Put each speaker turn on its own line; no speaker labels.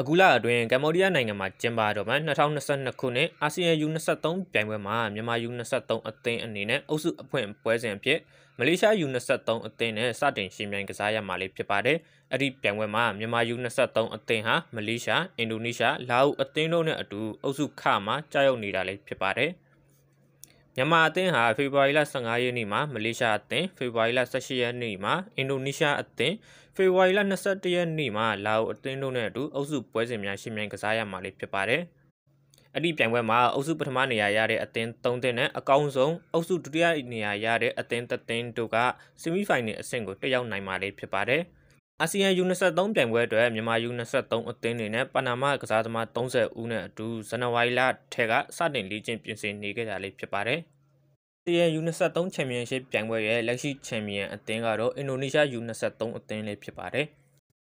အခုလအတွင်းကမ္ဘောဒီးယားနိုင်ငံမှာကျင်းပတော့မှ2022ခုနှစ်အာဆီယံ U23 ပြိုင်ပွဲမှာမြန်မာ U23 အသင်းအနေနဲ့အုပ်စုအဖွဲ့ပွဲစဉ်အဖြစ်မလေးရှား U23 အသင်းနဲ့စတင်ရှင်ပြိုင်ကစားရမှာလေးဖြစ်ပါတယ်။အဲ့ဒီပြိုင်ပွဲမှာမြန်မာ U23 အသင်းဟာမလေးရှား၊အင်ဒိုနီးရှား၊လာအိုအသင်းတို့နဲ့အတူအုပ်စုခမှာကြာရောက်နေတာလေးဖြစ်ပါတယ်။မြန်မာအသင်းဟာဖေဖော်ဝါရီလ15ရက်နေ့မှာမလေးရှားအသင်းဖေဖော်ဝါရီလ18ရက်နေ့မှာအင်ဒိုနီးရှားအသင်းဖေဖော်ဝါရီလ21ရက်နေ့မှာလာအိုအသင်းတို့နဲ့အတူအုပ်စုပွဲစဉ်များရှင်းပြိုင်ကစားရမှာလေးဖြစ်ပါတယ်။အဲ့ဒီပြိုင်ပွဲမှာအုပ်စုပထမနေရာရတဲ့အသင်း3သင်းနဲ့အကောင်းဆုံးအုပ်စုဒုတိယနေရာရတဲ့အသင်း3သင်းတို့ကဆီမီဖိုင်နယ်အဆင့်ကိုတက်ရောက်နိုင်မှာလေးဖြစ်ပါတယ်။အာဆီယံ U23 ပြိုင်ပွဲအတွက်မြန်မာ U23 အသင်းတွေနဲ့ပနာမကစားသမား30ဦးနဲ့အတူဇန်နဝါရီလထဲကစတင်လေ့ကျင့်ပြင်ဆင်နေကြတာလေးဖြစ်ပါတယ်။တရ U23 ချန်ပီယံရှစ်ပြိုင်ပွဲရဲ့လက်ရှိချန်ပီယံအသင်းကတော့အင်ဒိုနီးရှား U23 အသင်းလေးဖြစ်ပါတယ်။